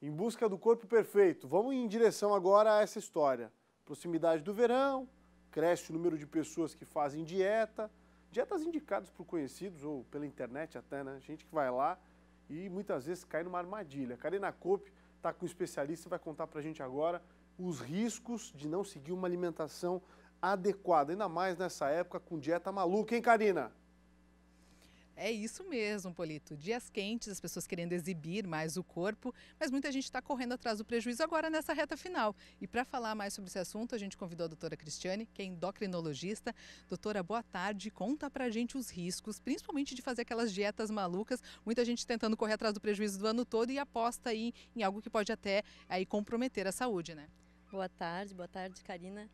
Em busca do corpo perfeito. Vamos em direção agora a essa história. Proximidade do verão, cresce o número de pessoas que fazem dieta, dietas indicadas por conhecidos ou pela internet até, né? Gente que vai lá e muitas vezes cai numa armadilha. Karina Cope está com um especialista e vai contar para a gente agora os riscos de não seguir uma alimentação adequada, ainda mais nessa época com dieta maluca, hein, Karina? É isso mesmo, Polito. Dias quentes, as pessoas querendo exibir mais o corpo, mas muita gente está correndo atrás do prejuízo agora nessa reta final. E para falar mais sobre esse assunto, a gente convidou a doutora Cristiane, que é endocrinologista. Doutora, boa tarde. Conta para a gente os riscos, principalmente de fazer aquelas dietas malucas. Muita gente tentando correr atrás do prejuízo do ano todo e aposta aí em algo que pode até aí comprometer a saúde, né? Boa tarde, boa tarde, Karina.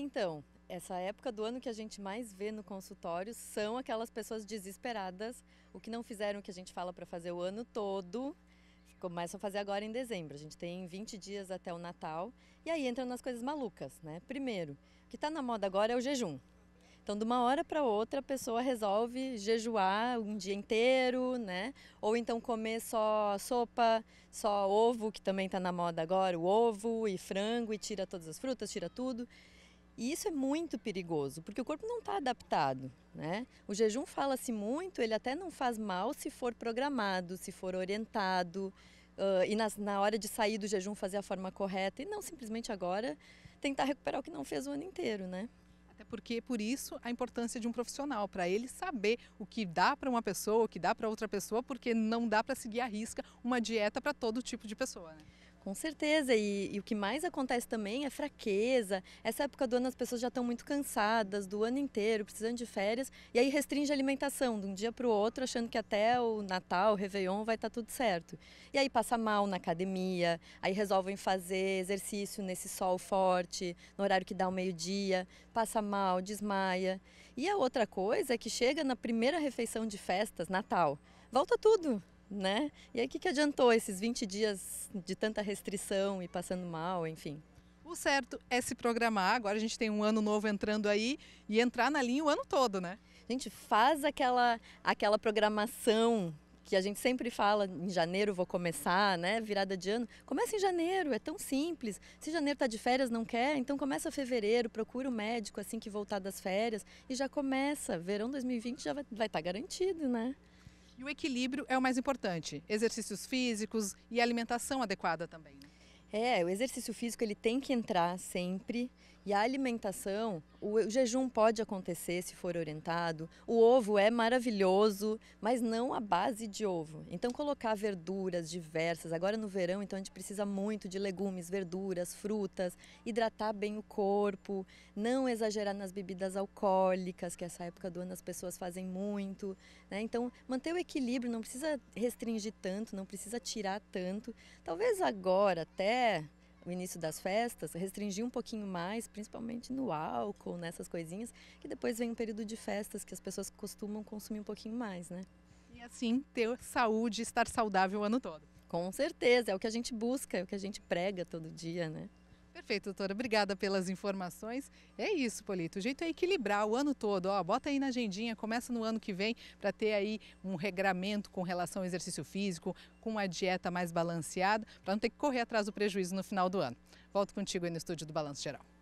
Então, essa época do ano que a gente mais vê no consultório são aquelas pessoas desesperadas, o que não fizeram o que a gente fala para fazer o ano todo, começam a fazer agora em dezembro. A gente tem 20 dias até o Natal e aí entram nas coisas malucas, né? Primeiro, o que está na moda agora é o jejum. Então, de uma hora para outra, a pessoa resolve jejuar um dia inteiro, né? Ou então comer só sopa, só ovo, que também está na moda agora, o ovo e frango, e tira todas as frutas, tira tudo. E isso é muito perigoso, porque o corpo não está adaptado. Né? O jejum fala-se muito, ele até não faz mal se for programado, se for orientado, uh, e nas, na hora de sair do jejum fazer a forma correta, e não simplesmente agora tentar recuperar o que não fez o ano inteiro. Né? Até porque, por isso, a importância de um profissional, para ele saber o que dá para uma pessoa, o que dá para outra pessoa, porque não dá para seguir à risca uma dieta para todo tipo de pessoa. Né? Com certeza, e, e, o que mais acontece também é fraqueza. Essa época do ano as pessoas já estão muito cansadas do ano inteiro, precisando de férias, e aí restringe a alimentação de um dia para o outro, achando que até o Natal, o Réveillon vai estar tá tudo certo. E aí passa mal na academia, aí resolvem fazer exercício nesse sol forte, no horário que dá o meio-dia, passa mal, desmaia. E a outra coisa é que chega na primeira refeição de festas, Natal, volta tudo né? E aí o que, que adiantou esses 20 dias de tanta restrição e passando mal, enfim? O certo é se programar. Agora a gente tem um ano novo entrando aí e entrar na linha o ano todo, né? Gente, faz aquela, aquela programação que a gente sempre fala em janeiro vou começar, né? Virada de ano. Começa em janeiro, é tão simples. Se janeiro está de férias, não quer, então começa fevereiro, procura o um médico assim que voltar das férias e já começa. Verão 2020 já vai estar tá garantido, né? E o equilíbrio é o mais importante, exercícios físicos e alimentação adequada também. Né? É, o exercício físico ele tem que entrar sempre e a alimentação, o, jejum pode acontecer se for orientado. O ovo é maravilhoso, mas não a base de ovo. Então colocar verduras diversas. Agora no verão, então a gente precisa muito de legumes, verduras, frutas, hidratar bem o corpo, não exagerar nas bebidas alcoólicas, que essa época do ano as pessoas fazem muito, né? Então manter o equilíbrio, não precisa restringir tanto, não precisa tirar tanto. Talvez agora até o início das festas, restringir um pouquinho mais, principalmente no álcool, nessas coisinhas, que depois vem um período de festas que as pessoas costumam consumir um pouquinho mais, né? E assim ter saúde, estar saudável o ano todo. Com certeza, é o que a gente busca, é o que a gente prega todo dia, né? Perfeito, doutora. Obrigada pelas informações. É isso, Polito. O jeito é equilibrar o ano todo. Ó, bota aí na agendinha, começa no ano que vem para ter aí um regramento com relação ao exercício físico, com uma dieta mais balanceada, para não ter que correr atrás do prejuízo no final do ano. Volto contigo aí no estúdio do Balanço Geral.